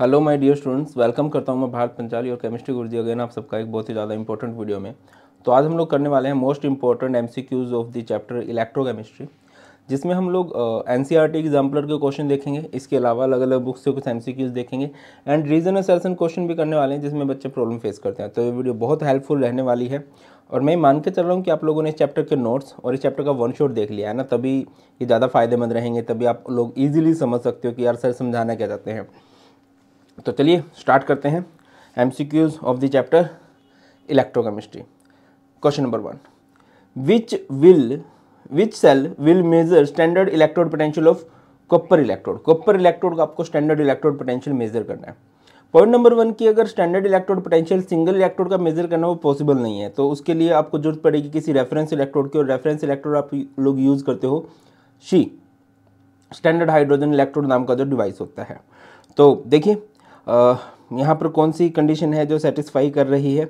Hello my dear students welcome करता हूं मैं भारत पंचाली और केमिस्ट्री गुरुजी अगेन आप सबका एक बहुत ही ज़्यादा इंपॉर्टेंट वीडियो में तो आज हम लोग करने वाले हैं most important MCQs of the chapter electrochemistry जिसमें हम लोग एन सी आर टी के क्वेश्चन देखेंगे इसके अलावा अलग अलग बुक्स से कुछ एम सी क्यूज़ देखेंगे एंड रीजन सेल्सन क्वेश्चन भी करने वाले हैं जिसमें बच्चे प्रॉब्लम फेस करते हैं तो ये वीडियो बहुत हेल्पफुल रहने वाली है और मैं मान के चल रहा हूँ कि आप लोगों ने इस चैप्टर के नोट्स और इस चैप्टर का वन शॉट देख लिया है ना तभी ये ज़्यादा फायदेमंद रहेंगे तभी आप लोग ईजिली समझ सकते हो कि यार सर समझाना क्या चाहते हैं तो चलिए स्टार्ट करते हैं M C Qs of the chapter electrochemistry question number one which will which cell will measure standard electrode potential of copper electrode copper electrode का आपको स्टैंडर्ड इलेक्ट्रोड पोटेंशियल मेजर करना है पॉइंट नंबर वन की अगर standard electrode potential single electrode का measure करना वो possible नहीं है तो उसके लिए आपको जरूरत पड़ेगी किसी रेफरेंस इलेक्ट्रोड की और रेफरेंस इलेक्ट्रोड आप लोग यूज़ करते हो शी स्टैंडर्ड हाइड्रोजन इलेक्ट्रोड नाम का जो डिवाइस होता है तो देखिए यहाँ पर कौन सी कंडीशन है जो सेटिस्फाई कर रही है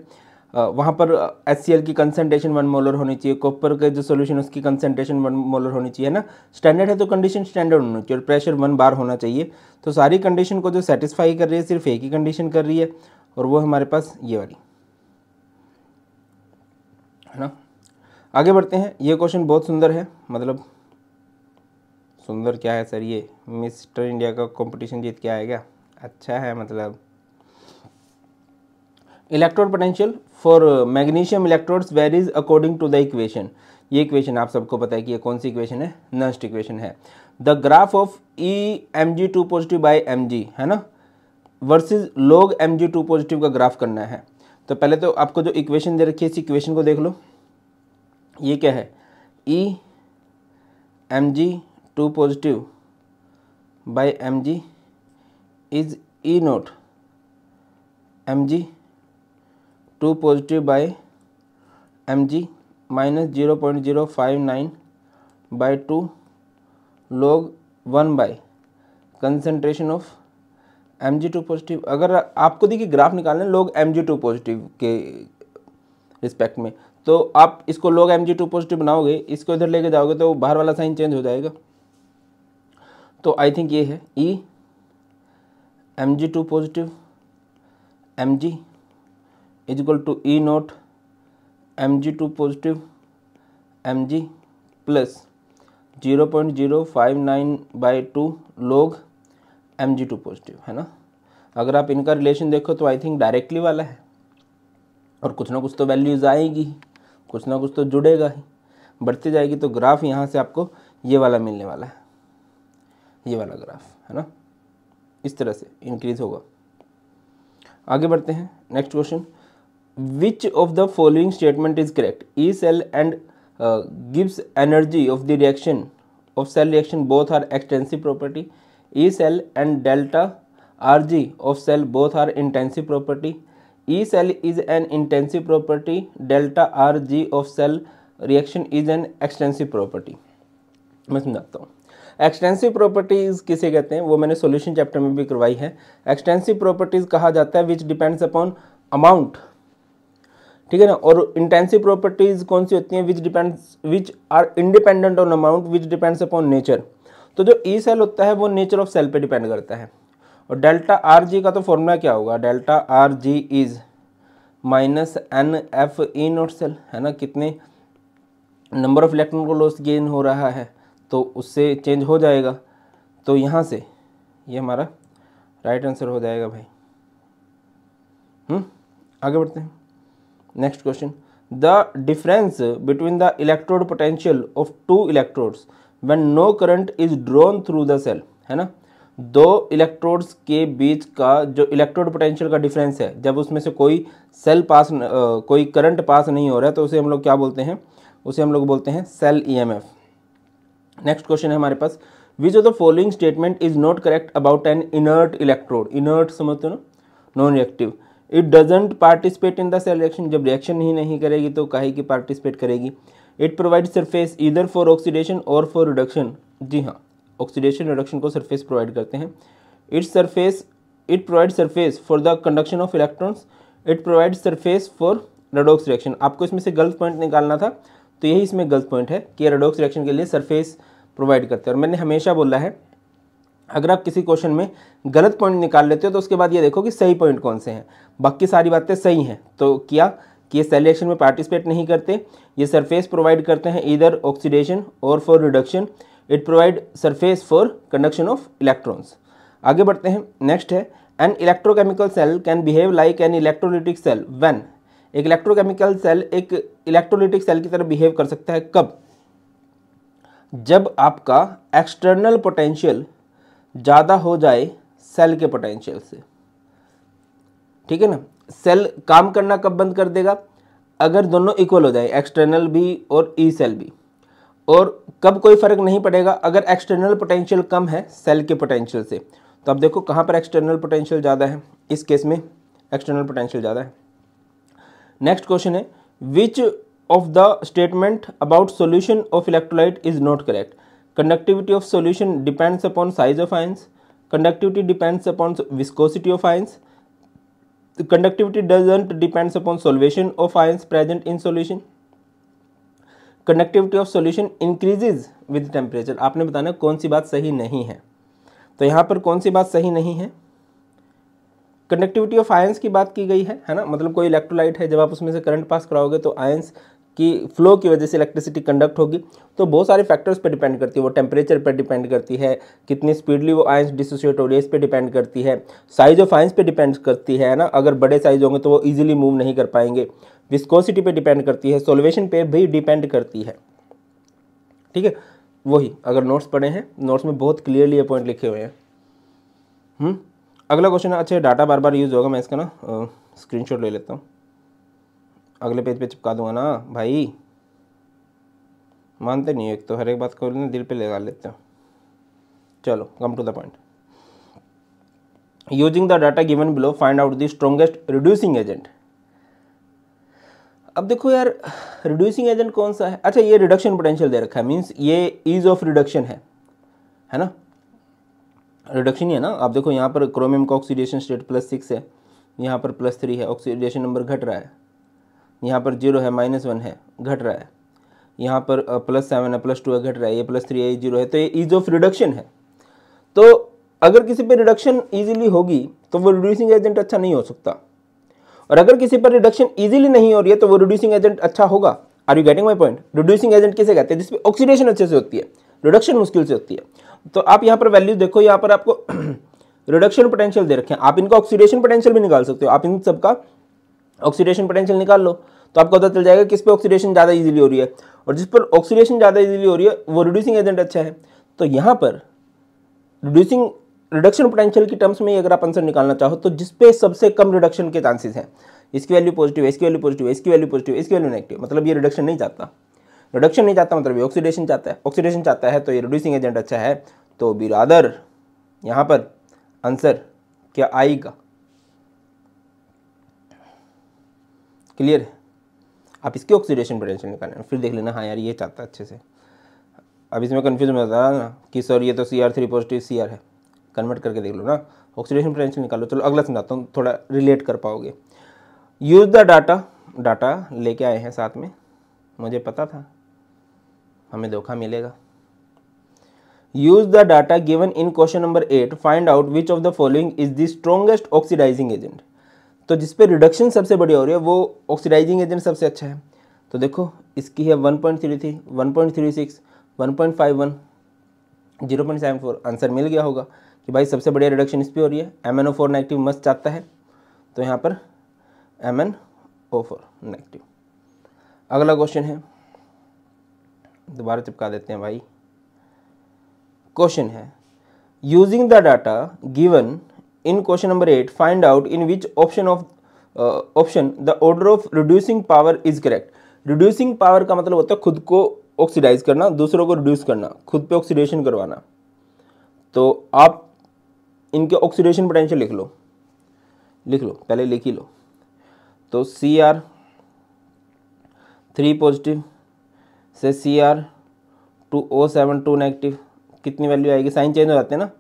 वहाँ पर एस की कंसनट्रेशन वन मोलर होनी चाहिए कॉपर का जो सोल्यूशन उसकी कंसनट्रेशन वन मोलर होनी चाहिए ना स्टैंडर्ड है तो कंडीशन स्टैंडर्ड होनी चाहिए और प्रेशर वन बार होना चाहिए तो सारी कंडीशन को जो सेटिस्फाई कर रही है सिर्फ एक ही कंडीशन कर रही है और वो हमारे पास ये वाली है ना आगे बढ़ते हैं ये क्वेश्चन बहुत सुंदर है मतलब सुंदर क्या है सर ये मिस्टर इंडिया का कॉम्पिटिशन जीत के आएगा क्या अच्छा है मतलब electrode potential for magnesium electrodes varies according to the equation ये इक्वेशन आप सबको पता है कि ये कौन सी इक्वेशन है नस्ट इक्वेशन है the graph of E M G two positive by M G है ना versus log M G two positive का ग्राफ करना है तो पहले तो आपको जो इक्वेशन दे रखी है इस इक्वेशन को देख लो ये क्या है E M G two positive by M G is E naught M G two positive by M G minus zero point zero five nine by two log one by concentration of M G two positive अगर आपको देखिए graph निकालने log M G two positive के respect में तो आप इसको लोग एम जी टू पॉजिटिव बनाओगे इसको इधर लेके जाओगे तो बाहर वाला साइन चेंज हो जाएगा तो आई थिंक ये है E e M G two positive M G is equal to E naught M G two positive M G plus zero point zero five nine by two log M G two positive है ना अगर आप इनका relation देखो तो I think directly वाला है और कुछ ना कुछ तो वैल्यूज़ आएगी कुछ ना कुछ तो जुड़ेगा ही बढ़ती जाएगी तो ग्राफ यहाँ से आपको ये वाला मिलने वाला है ये वाला ग्राफ है ना इस तरह से इंक्रीज़ होगा आगे बढ़ते हैं next question which of the following statement is correct E cell and गिव्स energy of the reaction of cell reaction both are extensive property E cell and delta R G of cell both are intensive property E cell is an intensive property delta R G of cell reaction is an extensive property मैं समझाता हूँ extensive properties किसे कहते हैं वो मैंने solution chapter में भी करवाई है एक्सटेंसिव प्रॉपर्टीज़ कहा जाता है विच डिपेंड्स अपॉन अमाउंट ठीक है ना और इंटेंसिव प्रॉपर्टीज़ कौन सी होती हैं which depends which are independent on amount which depends upon nature तो जो ई e सेल होता है वो नेचर ऑफ सेल पे डिपेंड करता है और डेल्टा आर जी का तो फॉर्मूला क्या होगा delta R G is minus N F E naught cell है ना कितने नंबर ऑफ इलेक्ट्रॉन को लॉस गेन हो रहा है तो उससे चेंज हो जाएगा तो यहाँ से ये हमारा राइट आंसर हो जाएगा भाई हम्म आगे बढ़ते हैं next question the difference between the electrode potential of two electrodes when no current is drawn through the cell है ना दो इलेक्ट्रोड्स के बीच का जो इलेक्ट्रोड पोटेंशियल का डिफरेंस है जब उसमें से कोई सेल पास न, कोई करंट पास नहीं हो रहा है तो उसे हम लोग क्या बोलते हैं उसे हम लोग बोलते हैं cell EMF e next question है हमारे पास which of the following statement is not correct about an inert electrode inert समझते हो ना non reactive it doesn't participate in the cell reaction जब रिएक्शन ही नहीं करेगी तो कहीं की पार्टिसिपेट करेगी इट प्रोवाइड सरफेस इधर फॉर ऑक्सीडेशन और फॉर रिडक्शन जी हाँ ऑक्सीडेशन रिडक्शन को सरफेस प्रोवाइड करते हैं it surface it provide surface for the conduction of electrons it provide surface for redox reaction आपको इसमें से गलत पॉइंट निकालना था तो यही इसमें गलत पॉइंट है कि एरोडोक्स रिएक्शन के लिए सरफेस प्रोवाइड करते हैं और मैंने हमेशा बोला है अगर आप किसी क्वेश्चन में गलत पॉइंट निकाल लेते हो तो उसके बाद ये देखो कि सही पॉइंट कौन से हैं बाकी सारी बातें सही हैं तो क्या कि ये सेल रिएक्शन में पार्टिसिपेट नहीं करते ये सरफेस प्रोवाइड करते हैं इधर ऑक्सीडेशन और for reduction it provide surface for conduction of electrons आगे बढ़ते हैं नेक्स्ट है an electrochemical cell can behave like an electrolytic cell when एक इलेक्ट्रोकेमिकल सेल एक इलेक्ट्रोलिटिक सेल की तरह बिहेव कर सकता है कब जब आपका एक्सटर्नल पोटेंशियल ज़्यादा हो जाए सेल के पोटेंशियल से ठीक है ना सेल काम करना कब बंद कर देगा अगर दोनों इक्वल हो जाए एक्सटर्नल भी और ई सेल भी और कब कोई फ़र्क नहीं पड़ेगा अगर एक्सटर्नल पोटेंशियल कम है सेल के पोटेंशियल से तो आप देखो कहाँ पर एक्सटर्नल पोटेंशियल ज़्यादा है इस केस में एक्सटर्नल पोटेंशियल ज़्यादा है नेक्स्ट क्वेश्चन है which of the statement about solution of electrolyte is not correct conductivity of solution depends upon size of ions conductivity depends upon viscosity of ions conductivity doesn't depends upon solvation of ions present in solution conductivity of solution increases with temperature आपने बताना कौन सी बात सही नहीं है तो यहाँ पर कौन सी बात सही नहीं है कंडक्टिविटी ऑफ आयंस की बात की गई है है ना मतलब कोई इलेक्ट्रोलाइट है जब आप उसमें से करंट पास कराओगे तो आयंस की फ्लो की वजह से इलेक्ट्रिसिटी कंडक्ट होगी तो बहुत सारे फैक्टर्स पर डिपेंड करती है वो टेम्परेचर पर डिपेंड करती है कितनी स्पीडली वो आयंस डिसोसिएट हो रही है इस पर डिपेंड करती है साइज ऑफ आयंस पे डिपेंड करती है ना अगर बड़े साइज होंगे तो वो ईजिली मूव नहीं कर पाएंगे विस्कोसिटी पर डिपेंड करती है सोलवेशन पर भी डिपेंड करती है ठीक है वही अगर नोट्स पढ़े हैं नोट्स में बहुत क्लियरली ये पॉइंट लिखे हुए हैं हम्म? अगला क्वेश्चन है अच्छा डाटा बार बार यूज़ होगा मैं इसका ना शॉट ले लेता हूँ अगले पेज पे चिपका दूंगा ना भाई मानते नहीं एक तो हर एक बात को दिल पे लगा लेते हैं चलो come to the point using the data given below find out the strongest reducing agent अब देखो यार रिड्यूसिंग एजेंट कौन सा है अच्छा ये रिडक्शन पोटेंशियल दे रखा है मीन्स ये ईज ऑफ रिडक्शन है है ना रिडक्शन ही है ना आप देखो यहाँ पर क्रोमियम का ऑक्सीडेशन स्टेट प्लस सिक्स है यहाँ पर प्लस थ्री है ऑक्सीडेशन नंबर घट रहा है यहाँ पर जीरो है माइनस वन है घट रहा है यहाँ पर प्लस सेवन है प्लस टू है घट रहा है ये प्लस थ्री है ये जीरो है तो ये ईज ऑफ रिडक्शन है तो अगर किसी पर रिडक्शन ईजिली होगी तो वो रिड्यूसिंग एजेंट अच्छा नहीं हो सकता और अगर किसी पर रिडक्शन ईजिली नहीं हो रही है तो वो रिड्यूसिंग एजेंट अच्छा होगा are you getting my point reducing agent किसे कहते हैं जिसपे ऑक्सीडेशन अच्छे से होती है रिडक्शन मुश्किल से होती है तो आप यहाँ पर वैल्यू देखो यहाँ पर आपको रिडक्शन पोटेंशियल दे रखे हैं आप इनका ऑक्सीडेशन पोटेंशियल भी निकाल सकते हो आप इन सबका ऑक्सीडेशन पोटेंशियल निकाल लो तो आपको पता चल जाएगा किस पर ऑक्सीडेशन ज़्यादा ईजिली हो रही है और जिस पर ऑक्सीडेशन ज़्यादा ईजिली हो रही है वो रिड्यूसिंग एजेंट अच्छा है तो यहाँ पर रिड्यूसिंग रिडक्शन पोटेंशियल की टर्म्स में अगर आप आंसर निकालना चाहो तो जिस पे सबसे कम रिडक्शन के चांसेस हैं इसकी वैल्यू पॉजिटिव है इसकी वैल्यू पॉजिटिव है इसकी वैल्यू पॉजिटिव है इसकी वैल्यू नेगेटिव मतलब ये रिडक्शन नहीं जाता रिडक्शन नहीं चाहता मतलब ये ऑक्सीडेशन चाहता है ऑक्सीडेशन चाहता है तो ये रिड्यूसिंग एजेंट अच्छा है तो बिरादर यहाँ पर आंसर क्या आएगा क्लियर है आप इसके ऑक्सीडेशन पोटेंशियल निकाल फिर देख लेना हाँ यार ये चाहता है अच्छे से अब इसमें कन्फ्यूज में होता है ना कि सर ये तो C R three positive C R है कन्वर्ट करके देख लो ना ऑक्सीडेशन पोटेंशियल निकालो चलो अगला समझाता हूँ थोड़ा रिलेट कर पाओगे यूज़ द डाटा डाटा लेके आए हैं साथ में मुझे पता था हमें धोखा मिलेगा use the data given in question number eight find out which of the following is the strongest oxidising agent तो जिस पे रिडक्शन सबसे बड़ी हो रही है वो ऑक्सीडाइजिंग एजेंट सबसे अच्छा है तो देखो इसकी है 1.33, 1.36, 1.51, 0.74 आंसर मिल गया होगा कि भाई सबसे बढ़िया रिडक्शन इस पर हो रही है M N O four negative मस्त चाहता है तो यहाँ पर M N O four negative अगला क्वेश्चन है दोबारा चिपका देते हैं भाई क्वेश्चन है using the data given in question number eight find out in which option of option the order of reducing power is correct reducing power का मतलब होता है खुद को ऑक्सीडाइज करना दूसरों को रिड्यूस करना खुद पे ऑक्सीडेशन करवाना तो आप इनके ऑक्सीडेशन पोटेंशियल लिख लो लिख लो पहले लिख ही लो तो सी आर थ्री पॉजिटिव से C R two O seven two negative कितनी वैल्यू आएगी साइन चेंज हो जाते हैं ना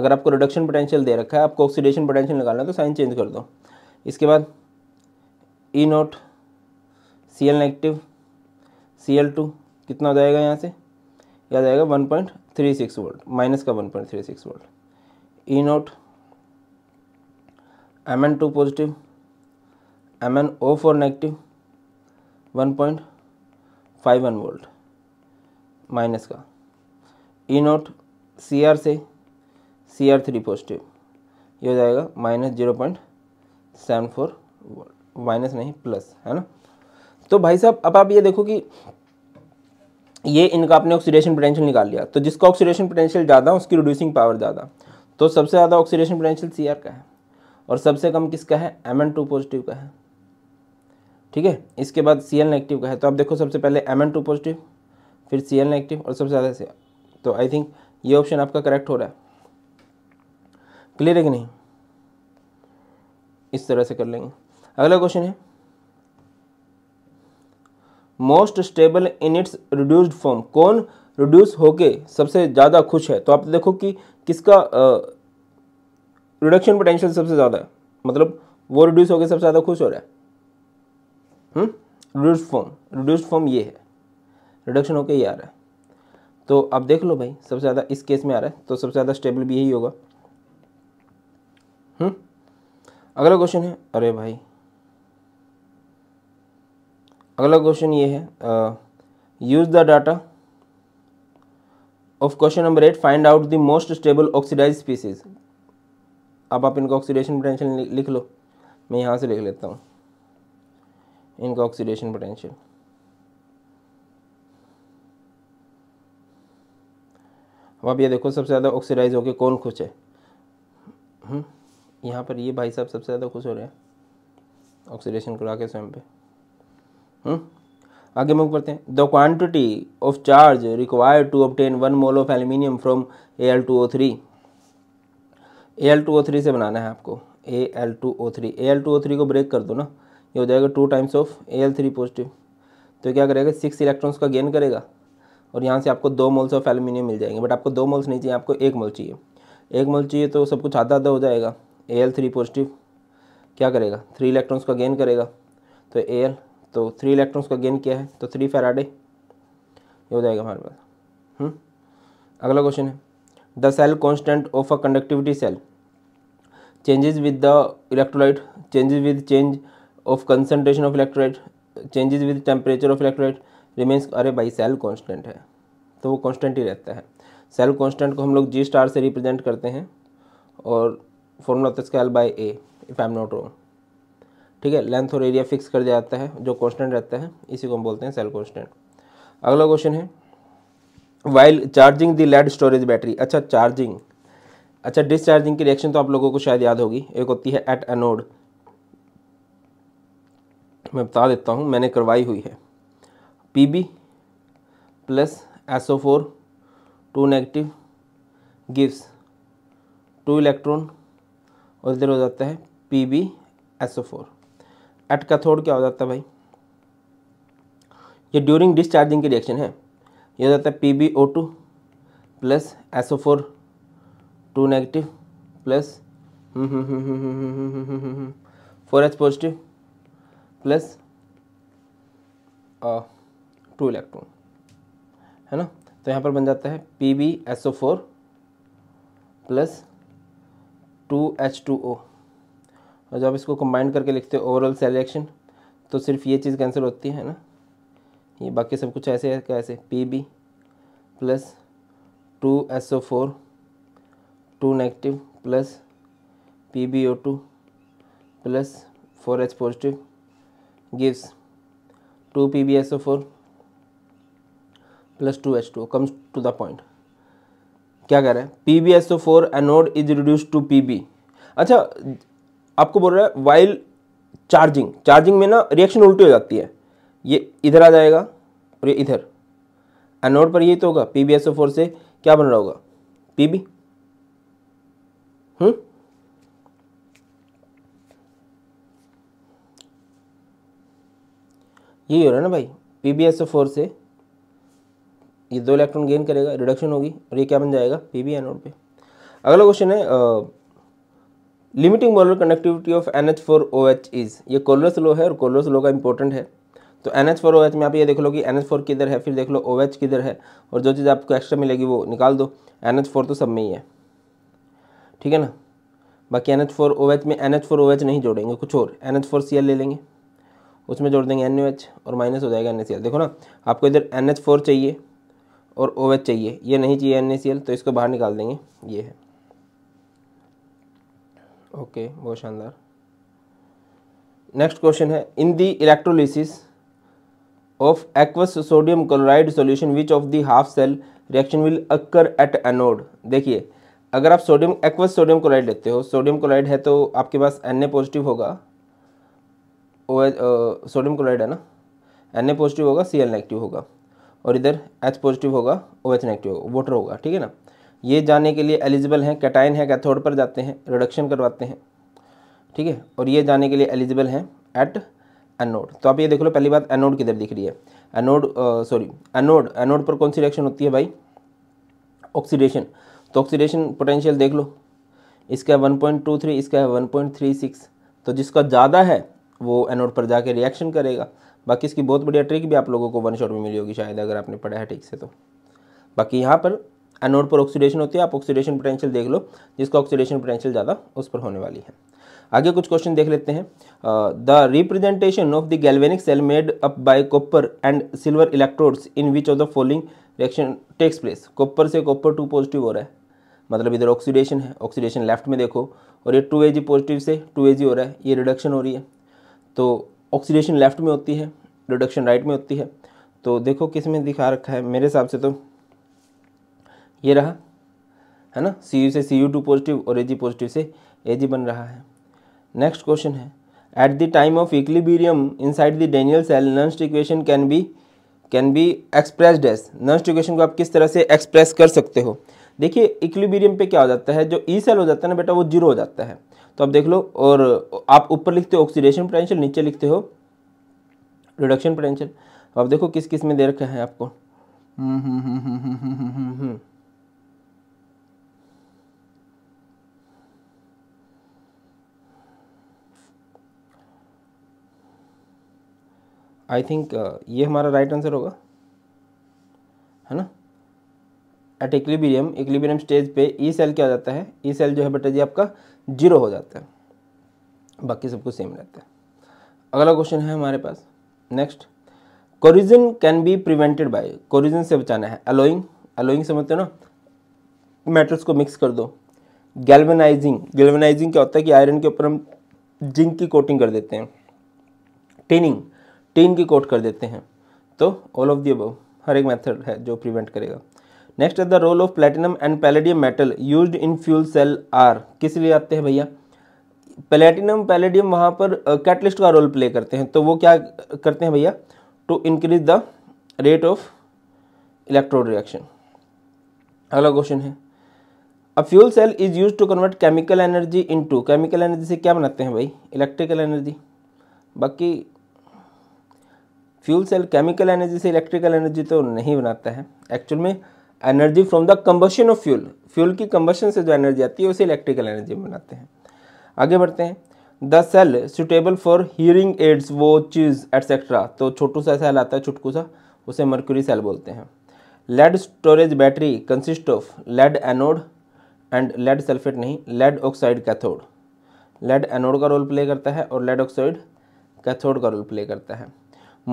अगर आपको रिडक्शन पोटेंशियल दे रखा है आपको ऑक्सीडेशन पोटेंशियल निकालना है तो साइन चेंज कर दो इसके बाद E naught C L negative C L two कितना हो जाएगा यहाँ से आ जाएगा one point three six volt minus का one point three six volt E naught M N two positive M N O four negative one point five one volt minus का E naught C R से C R three positive ये हो जाएगा minus zero point seven four volt minus नहीं plus है ना तो भाई साहब अब आप ये देखो कि ये इनका आपने ऑक्सीडेशन पोटेंशियल निकाल लिया तो जिसका ऑक्सीडेशन पोटेंशियल ज़्यादा उसकी रिड्यूसिंग पावर ज़्यादा तो सबसे ज़्यादा ऑक्सीडेशन पोटेंशियल सी आर का है और सबसे कम किसका है एम एन टू पॉजिटिव का है ठीक है इसके बाद सी एल नेगेटिव का है तो आप देखो सबसे पहले एम एन टू पॉजिटिव फिर सी एल नेगेटिव और सबसे ज़्यादा से तो आई थिंक ये ऑप्शन आपका करेक्ट हो रहा है क्लियर है कि नहीं इस तरह से कर लेंगे अगला क्वेश्चन है most stable in its reduced form कौन रिड्यूस होके सबसे ज़्यादा खुश है तो आप देखो कि किसका रिडक्शन पोटेंशियल सबसे ज़्यादा है मतलब वो रिड्यूस होके सबसे ज़्यादा खुश हो रहा है रिड्यूस फॉर्म रिड्यूस फॉर्म ये है रिडक्शन होकर ये आ रहा है तो अब देख लो भाई सबसे ज़्यादा इस केस में आ रहा है तो सबसे ज़्यादा स्टेबल भी यही होगा हम्म? अगला क्वेश्चन है अरे भाई अगला क्वेश्चन ये है use the data of question number eight find out the most stable oxidise species अब आप इनका ऑक्सीडेशन पोटेंशियल लिख लो मैं यहाँ से लिख लेता हूँ इनका ऑक्सीडेशन पोटेंशियल अब आप ये देखो सबसे ज़्यादा ऑक्सीडाइज होकर कौन खुश है हम्म, यहाँ पर ये भाई साहब सबसे ज़्यादा खुश हो रहे हैं ऑक्सीडेशन करा के स्वयं पे हुँ? हम्म, आगे मूव करते हैं the quantity of charge required to obtain one mole of aluminium from A L two O three A L two O three से बनाना है आपको A L two O three A L two O three को break कर दो ना ये हो जाएगा two times of A L three positive तो क्या करेगा सिक्स इलेक्ट्रॉन्स का गेन करेगा और यहाँ से आपको दो मोल्स ऑफ एल्यूमिनियम मिल जाएंगे बट आपको दो मोल्स नहीं चाहिए आपको एक मोल चाहिए एक मोल चाहिए तो सब कुछ आधा आधा हो जाएगा ए एल थ्री पॉजिटिव क्या करेगा थ्री इलेक्ट्रॉन्स का गेन करेगा तो ए एल तो थ्री इलेक्ट्रॉन्स का गेन क्या है तो थ्री फेराडे ये हो जाएगा हमारे पास हम्म? अगला क्वेश्चन है the cell constant of a conductivity cell changes with the electrolyte changes with change of concentration of electrolyte changes with temperature of electrolyte remains अरे भाई सेल कॉन्स्टेंट है तो वो कॉन्स्टेंट ही रहता है सेल कांस्टेंट को हम लोग जी स्टार से रिप्रेजेंट करते हैं और फॉर्मूला होता है scale by A if I am not wrong ठीक है लेंथ और एरिया फिक्स कर दिया जाता है जो कॉन्स्टेंट रहता है इसी को हम बोलते हैं सेल कॉन्स्टेंट अगला क्वेश्चन है while charging the lead storage battery अच्छा चार्जिंग अच्छा डिस्चार्जिंग की रिएक्शन तो आप लोगों को शायद याद होगी एक होती है एट एनोड मैं बता देता हूँ मैंने करवाई हुई है P B plus S O four two negative gives two electron और इधर हो जाता है P B S O four at cathode क्या हो जाता है भाई ये ड्यूरिंग डिस्चार्जिंग की रिएक्शन है ये हो जाता है P B O two plus S O four two negative plus four H positive plus two electron है ना तो यहाँ पर बन जाता है P B S O four plus two H two O और जब इसको कंबाइन करके लिखते हो ओवरऑल सेल रिएक्शन तो सिर्फ ये चीज़ कैंसिल होती है ना ये बाकी सब कुछ ऐसे है कैसे P B plus two S O four two negative plus P B O two plus four H positive gives 2 PbSO4 plus two comes to the point. क्या कह रहा है P B S O four anode is reduce to P B अच्छा आपको बोल रहा है while charging charging में ना रिएक्शन उल्टी हो जाती है ये इधर आ जाएगा और ये इधर एनोड पर ये तो होगा P B S O four से क्या बन रहा होगा पी बी हम्म यही हो रहा है ना भाई P B S O four से ये दो इलेक्ट्रॉन गेन करेगा रिडक्शन होगी और ये क्या बन जाएगा पी बी एनोड पे अगला क्वेश्चन है limiting molar conductivity of N H four O H is ये कोलर लो है और कोलर लो का इंपॉर्टेंट है तो N H four O H में आप ये देख लो कि एन एच फोर किधर है फिर देख लो ओ एच किधर है और जो चीज़ आपको एक्स्ट्रा मिलेगी वो निकाल दो एन एच फोर तो सब में ही है ठीक है ना बाकी N H four O H में N H four O H नहीं जोड़ेंगे कुछ और N H four C L ले लेंगे उसमें जोड़ देंगे एन और माइनस हो जाएगा एन देखो ना आपको इधर एन चाहिए और ओ चाहिए ये नहीं चाहिए एन तो इसको बाहर निकाल देंगे ये है ओके बहुत शानदार नेक्स्ट क्वेश्चन है in the electrolysis of aqueous sodium chloride solution which of the half cell reaction will occur at anode देखिए अगर आप सोडियम एक्वस सोडियम क्लोराइड लेते हो सोडियम क्लोराइड है तो आपके पास एन पॉजिटिव होगा ओ एच सोडियम क्लोराइड है ना एन ए पॉजिटिव होगा सी एल नेगेटिव होगा और इधर एच पॉजिटिव होगा ओ एच नेगेटिव होगा वोटर होगा ठीक है ना ये जाने के लिए एलिजिबल हैं कैटाइन है कैथोड पर जाते हैं रिडक्शन करवाते हैं ठीक है और ये जाने के लिए एलिजिबल हैं एट एनोड तो आप ये देख लो पहली बात एनोड किधर दिख रही है एनोड सॉरी एनोड एनोड पर कौन सी रिएक्शन होती है भाई ऑक्सीडेशन तो ऑक्सीडेशन पोटेंशियल देख लो इसका है 1.23 इसका है 1.36 तो जिसका ज़्यादा है वो एनोड पर जाके रिएक्शन करेगा बाकी इसकी बहुत बढ़िया ट्रिक भी आप लोगों को वन शॉट में मिली होगी शायद अगर आपने पढ़ा है ठीक से तो बाकी यहाँ पर एनोड पर ऑक्सीडेशन होती है आप ऑक्सीडेशन पोटेंशियल देख लो जिसका ऑक्सीडेशन पोटेंशियल ज़्यादा उस पर होने वाली है आगे कुछ क्वेश्चन देख लेते हैं the representation of the galvanic cell made up by copper and silver electrodes in which of the following reaction takes place copper से कॉपर टू पॉजिटिव हो रहा है मतलब इधर ऑक्सीडेशन है ऑक्सीडेशन लेफ्ट में देखो और ये टू ए जी पॉजिटिव से टू ए जी हो रहा है ये रिडक्शन हो रही है तो ऑक्सीडेशन लेफ़्ट में होती है रिडक्शन राइट में होती है तो देखो किस में दिखा रखा है मेरे हिसाब से तो ये रहा है ना सी यू से सी यू टू पॉजिटिव और ए जी पॉजिटिव से ए जी बन रहा है नेक्स्ट क्वेश्चन है at the time of equilibrium inside the Daniell cell Nernst equation can be can be expressed Nernst equation को आप किस तरह से एक्सप्रेस कर सकते हो देखिए इक्लिबीरियम पे क्या हो जाता है जो ई e सेल हो जाता है ना बेटा वो जीरो हो जाता है तो आप देख लो और आप ऊपर लिखते हो ऑक्सीडेशन पोटेंशियल नीचे लिखते हो रिडक्शन पोटेंशियल तो आप देखो किस किस में दे रखा है आपको आई हम्म, थिंक हम्म, हम्म, uh, ये हमारा राइट right आंसर होगा है ना एट इक्लिबीरियम इक्लिबीरियम स्टेज पे ई e सेल क्या हो जाता है ई e सेल जो है बेटा जी आपका जीरो हो जाता है बाकी सब कुछ सेम रहता है अगला क्वेश्चन है हमारे पास next corrosion can be prevented by corrosion से बचाना है अलोइंग अलोइंग समझते हो ना मेटल्स को मिक्स कर दो गैल्वेनाइजिंग गैल्वेनाइजिंग क्या होता है कि आयरन के ऊपर हम जिंक की कोटिंग कर देते हैं टीनिंग टीन की कोट कर देते हैं तो ऑल ऑफ दी अबव हर एक मेथड है जो प्रिवेंट करेगा next the role of platinum and palladium metal use in fuel cell are किस लिए आते हैं भैया प्लेटिनम पैलेडियम वहाँ पर कैटलिस्ट का रोल प्ले करते हैं तो वो क्या करते हैं भैया to increase the rate of electrode reaction अगला क्वेश्चन है a fuel cell is use to convert chemical energy to chemical energy से क्या बनाते हैं भाई इलेक्ट्रिकल एनर्जी बाकी फ्यूल सेल केमिकल एनर्जी से इलेक्ट्रिकल एनर्जी तो नहीं बनाता है एक्चुअल में energy from the combustion of fuel fuel की कम्बशन से जो एनर्जी आती है उसे इलेक्ट्रिकल एनर्जी बनाते हैं आगे बढ़ते हैं the cell suitable for hearing aids watches etcetera तो छोटू सा सेल आता है छुटकू सा उसे मर्क्यूरी सेल बोलते हैं lead storage battery consist of lead anode and lead sulphate नहीं lead oxide cathode lead anode का रोल प्ले करता है और लेड ऑक्साइड कैथोड का रोल प्ले करता है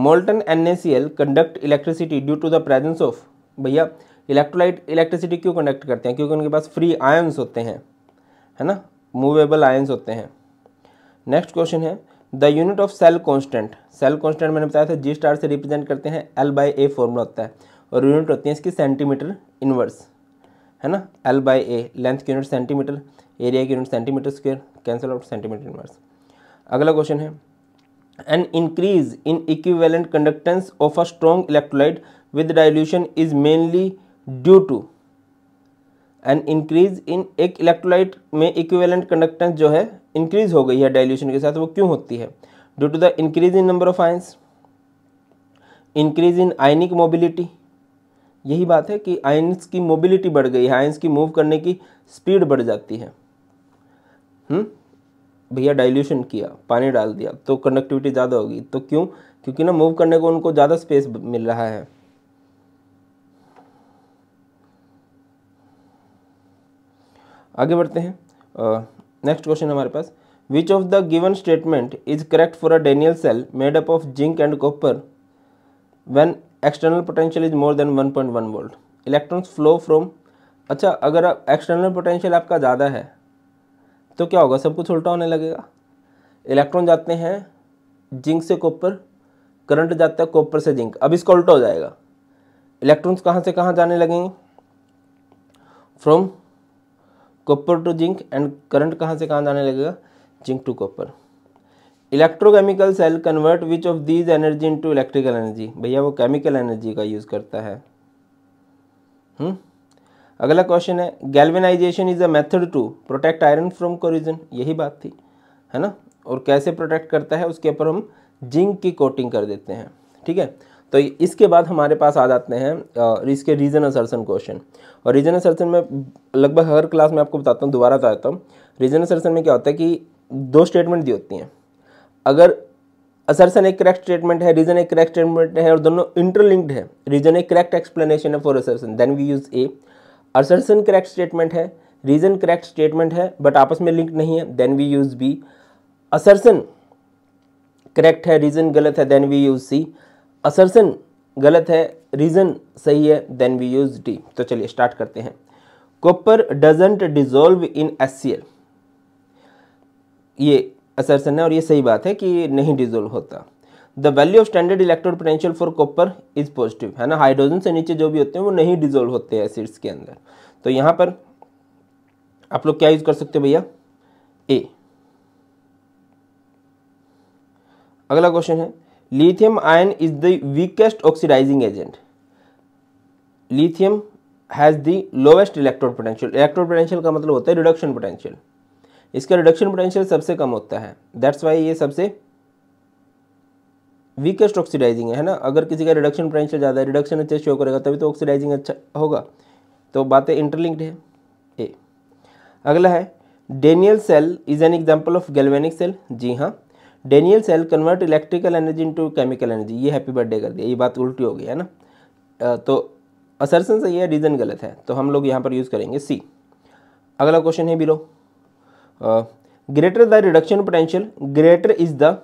molten an conduct electricity due to the presence of भैया electrolyte electricity क्यों कंडक्ट करते हैं क्योंकि उनके पास फ्री आयन्स होते हैं है ना मूवेबल आयन्स होते हैं नेक्स्ट क्वेश्चन है the unit of cell constant cell constant मैंने बताया था जी स्टार से रिप्रेजेंट करते हैं एल बाई ए फॉर्मूला होता है और यूनिट होती है इसकी सेंटीमीटर इनवर्स है ना एल बाई ए लेंथ की यूनिट सेंटीमीटर एरिया की unit centimetre square cancel out centimetre inverse अगला क्वेश्चन है an increase in equivalent conductance of a strong electrolyte with dilution is mainly due to an increase in एक electrolyte में equivalent conductance जो है increase हो गई है डाइल्यूशन के साथ वो क्यों होती है due to the increase in number of ions increase in ionic mobility यही बात है कि आयंस की मोबिलिटी बढ़ गई है आयंस की मूव करने की स्पीड बढ़ जाती है हम्म? भैया डाइल्यूशन किया पानी डाल दिया तो कंडक्टिविटी ज़्यादा होगी तो क्यों क्योंकि ना मूव करने को उनको ज़्यादा स्पेस मिल रहा है आगे बढ़ते हैं नेक्स्ट क्वेश्चन हमारे पास which of the given statement is correct for a Daniell cell made up of zinc and copper when external potential is more than 1.1 volt electrons flow from अच्छा अगर एक्सटर्नल पोटेंशियल आपका ज़्यादा है तो क्या होगा सब कुछ उल्टा होने लगेगा इलेक्ट्रॉन जाते हैं जिंक से कॉपर करंट जाता है कॉपर से जिंक अब इसका उल्टा हो जाएगा इलेक्ट्रॉन्स कहाँ से कहाँ जाने लगेंगे from copper to zinc and current कहाँ से कहाँ जाने लगेगा zinc to copper electrochemical cell convert which of these energy into electrical energy भैया वो केमिकल एनर्जी का यूज़ करता है हुँ? हम्म? अगला क्वेश्चन है galvanization is a method to protect iron from corrosion यही बात थी है ना और कैसे प्रोटेक्ट करता है उसके ऊपर हम जिंक की कोटिंग कर देते हैं ठीक है तो इसके बाद हमारे पास आ जाते हैं इसके रीजन असर्सन क्वेश्चन और रीजन असर्सन में लगभग हर क्लास में आपको बताता हूँ दोबारा बताता हूँ रीजन असर्सन में क्या होता है कि दो स्टेटमेंट दी होती हैं अगर असर्सन एक करेक्ट स्टेटमेंट है रीजन एक करेक्ट स्टेटमेंट है और दोनों इंटरलिंक्ड है रीजन एक करेक्ट एक्सप्लेनेशन है for assertion then we use A assertion correct statement है रीजन करेक्ट स्टेटमेंट है बट आपस में लिंक नहीं है then we use B assertion correct है रीजन गलत है then we use C assertion गलत है रीज़न सही है देन वी यूज़ डी तो चलिए स्टार्ट करते हैं copper doesn't dissolve in S ये असरसन है और ये सही बात है कि नहीं डिजोल्व होता the value of standard electrode potential for copper is positive है ना हाइड्रोजन से नीचे जो भी होते हैं वो नहीं डिजोल्व होते हैं एसिड्स के अंदर तो यहाँ पर आप लोग क्या यूज़ कर सकते हो भैया ए अगला क्वेश्चन है lithium ion is the weakest oxidizing agent lithium has the lowest electrode potential electrode potential का मतलब होता है रिडक्शन पोटेंशियल इसका रिडक्शन पोटेंशियल सबसे कम होता है दैट्स वाई ये सबसे वीकेस्ट ऑक्सीडाइजिंग है ना अगर किसी का रिडक्शन पोटेंशियल ज़्यादा है रिडक्शन अच्छे शो करेगा तभी तो ऑक्सीडाइजिंग अच्छा होगा तो बातें इंटरलिंक्ड है ए अगला है Daniell cell is an example of galvanic cell जी हाँ Daniell cell convert electrical energy into chemical energy ये हैप्पी बर्थडे कर दिया ये बात उल्टी हो गई है ना तो असरसन सही है रीज़न गलत है तो हम लोग यहाँ पर यूज़ करेंगे सी अगला क्वेश्चन है below greater the reduction potential greater is the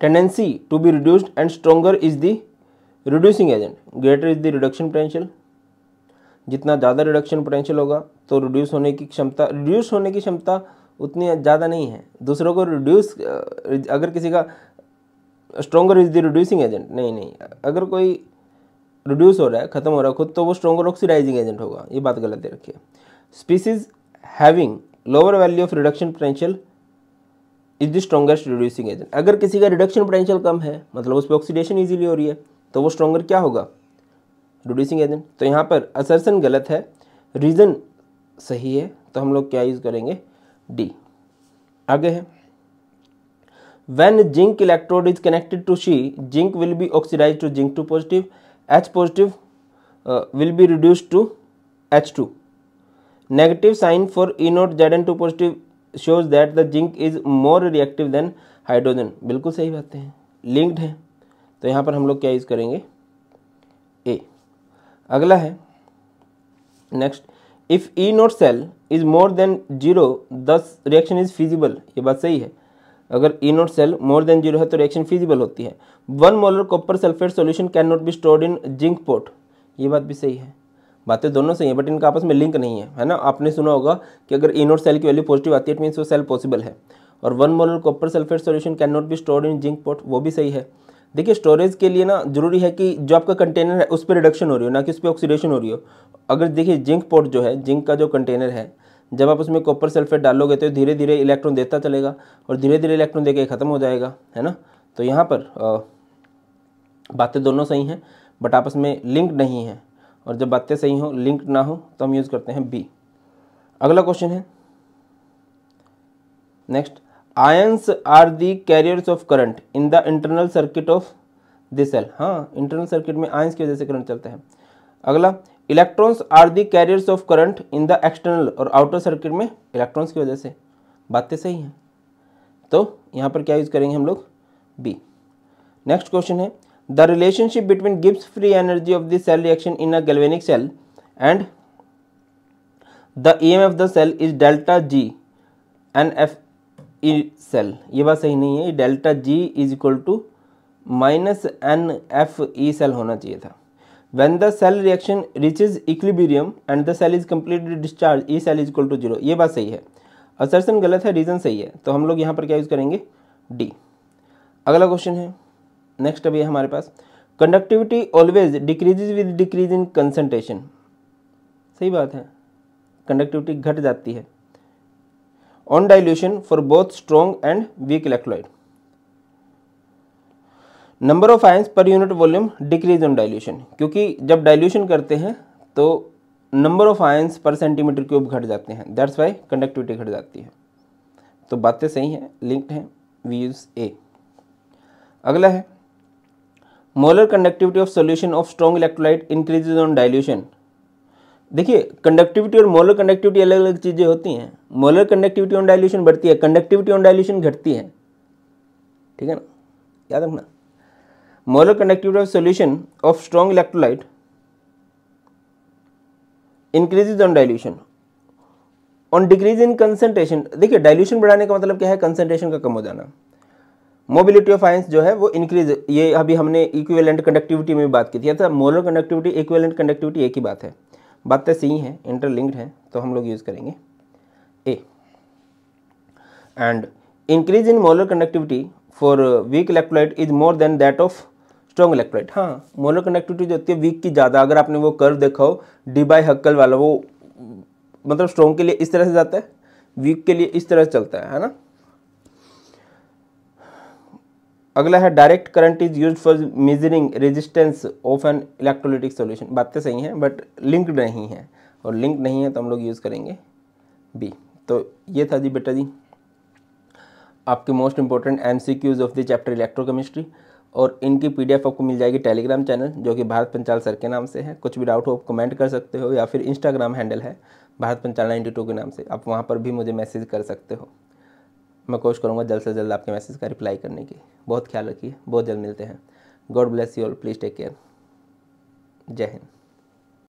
tendency to be reduced and stronger is the reducing agent greater is the reduction potential जितना ज़्यादा रिडक्शन पोटेंशियल होगा तो रिड्यूस होने की क्षमता रिड्यूस होने की क्षमता उतनी ज़्यादा नहीं है दूसरों को रिड्यूस अगर किसी का stronger is the reducing agent नहीं नहीं अगर कोई रिड्यूस हो रहा है ख़त्म हो रहा है खुद तो वो स्ट्रोंगर ऑक्सीडाइजिंग एजेंट होगा ये बात गलत है रखिए species having lower value of reduction potential is the strongest reducing agent अगर किसी का रिडक्शन पोटेंशियल कम है मतलब उस पर ऑक्सीडेशन ईजिली हो रही है तो वो स्ट्रोंगर क्या होगा रिड्यूसिंग एजेंट तो यहाँ पर असरसन गलत है रीज़न सही है तो हम लोग क्या यूज़ करेंगे डी आगे है when zinc electrode is connected to C zinc will be oxidize to zinc two positive H positive will be reduce to H two negative sign for E naught Z N two positive shows that the zinc is more reactive than hydrogen बिल्कुल सही बात है linked है तो यहाँ पर हम लोग क्या यूज करेंगे ए अगला है next if E naught cell is more than zero thus reaction is feasible ये बात सही है अगर E naught cell more than zero है तो रिएक्शन फिजिबल होती है one molar copper sulphate solution can not be stored in zinc pot ये बात भी सही है बातें दोनों सही है बट इनका आपस में लिंक नहीं है है ना आपने सुना होगा कि अगर इनोट सेल की वैल्यू पॉजिटिव आती है इट मीन्स वो सेल पॉसिबल है और one molar copper sulphate solution can not be stored in zinc pot वो भी सही है देखिए स्टोरेज के लिए ना जरूरी है कि जो आपका कंटेनर है उस पर रिडक्शन हो रही हो ना कि उस पर ऑक्सीडेशन हो रही हो अगर देखिए जिंक पोर्ट जो है जिंक का जो कंटेनर है जब आप उसमें कॉपर सल्फेट डालोगे तो धीरे धीरे इलेक्ट्रॉन देता चलेगा और धीरे धीरे इलेक्ट्रॉन देकर ख़त्म हो जाएगा है ना तो यहाँ पर बातें दोनों सही हैं बट आपस में लिंक नहीं है और जब बातें सही हों लिंक ना हो तो हम यूज़ करते हैं बी अगला क्वेश्चन है next ions are the carriers of current in the internal circuit of the cell हाँ इंटरनल सर्किट में आयंस की वजह से करंट चलता है अगला electrons are the carriers of current in the external और आउटर सर्किट में इलेक्ट्रॉन्स की वजह से बातें सही हैं तो यहाँ पर क्या यूज़ करेंगे हम लोग बी नेक्स्ट क्वेश्चन है the relationship between Gibbs free energy of the cell reaction in a galvanic cell and the E M of the cell is delta G N F E e cell ये बात सही नहीं है delta G is equal to minus N F E cell होना चाहिए था when the cell reaction reaches equilibrium and the cell is completely discharge E cell is equal to zero ये बात सही है असरसन गलत है रीज़न सही है तो हम लोग यहाँ पर क्या यूज़ करेंगे डी अगला क्वेश्चन है नेक्स्ट अभी हमारे पास conductivity always decreases with decrease in concentration सही बात है कंडक्टिविटी घट जाती है on dilution for both strong and weak electrolyte. Number of ions per unit volume decrease on dilution क्योंकि जब डाइल्यूशन करते हैं तो number of ions per centimetre cube घट जाते हैं दैट्स वाई कंडक्टिविटी घट जाती है तो बातें सही हैं लिंक्ड हैं वी यूज ए अगला है molar conductivity of solution of strong electrolyte increases on dilution देखिए कंडक्टिविटी और मोलर कंडक्टिविटी अलग अलग चीज़ें होती हैं मोलर कंडक्टिविटी ऑन डाइल्यूशन बढ़ती है कंडक्टिविटी ऑन डाइल्यूशन घटती है ठीक है ना याद रखना molar conductivity of solution of strong electrolyte increases on dilution on decrease in concentration देखिए डाइल्यूशन बढ़ाने का मतलब क्या है कंसनट्रेशन का कम हो जाना मोबिलिटी ऑफ आइंस जो है वो इंक्रीज ये अभी हमने इक्विवेलेंट कंडक्टिविटी में भी बात की थी अर्थात मोलर कंडक्टिविटी इक्विवेलेंट कंडक्टिविटी एक ही बात है बातें सी हैं इंटरलिंक्ड हैं तो हम लोग यूज़ करेंगे A and increase in molar conductivity for weak electrolyte is more than that of strong electrolyte हाँ मोलर कंडक्टिविटी जो होती है वीक की ज़्यादा अगर आपने वो कर्व देखा हो डी बाई हक्कल वाला वो मतलब स्ट्रॉन्ग के लिए इस तरह से जाता है वीक के लिए इस तरह से चलता है है ना अगला है direct current is use for measuring resistance of an electrolytic solution बातें सही हैं बट लिंक्ड नहीं है और लिंक नहीं है तो हम लोग यूज़ करेंगे बी तो ये था जी बेटा जी आपके most important M C Qs of the chapter electrochemistry और इनकी पीडीएफ आपको मिल जाएगी टेलीग्राम चैनल जो कि भारत पंचाल सर के नाम से है कुछ भी डाउट हो आप कमेंट कर सकते हो या फिर इंस्टाग्राम हैंडल है भारत पंचाल नाइन्टी टू के नाम से आप वहाँ पर भी मुझे मैसेज कर सकते हो मैं कोशिश करूँगा जल्द से जल्द आपके मैसेज का रिप्लाई करने की बहुत ख्याल रखिए बहुत जल्द मिलते हैं God bless you all please take care जय हिंद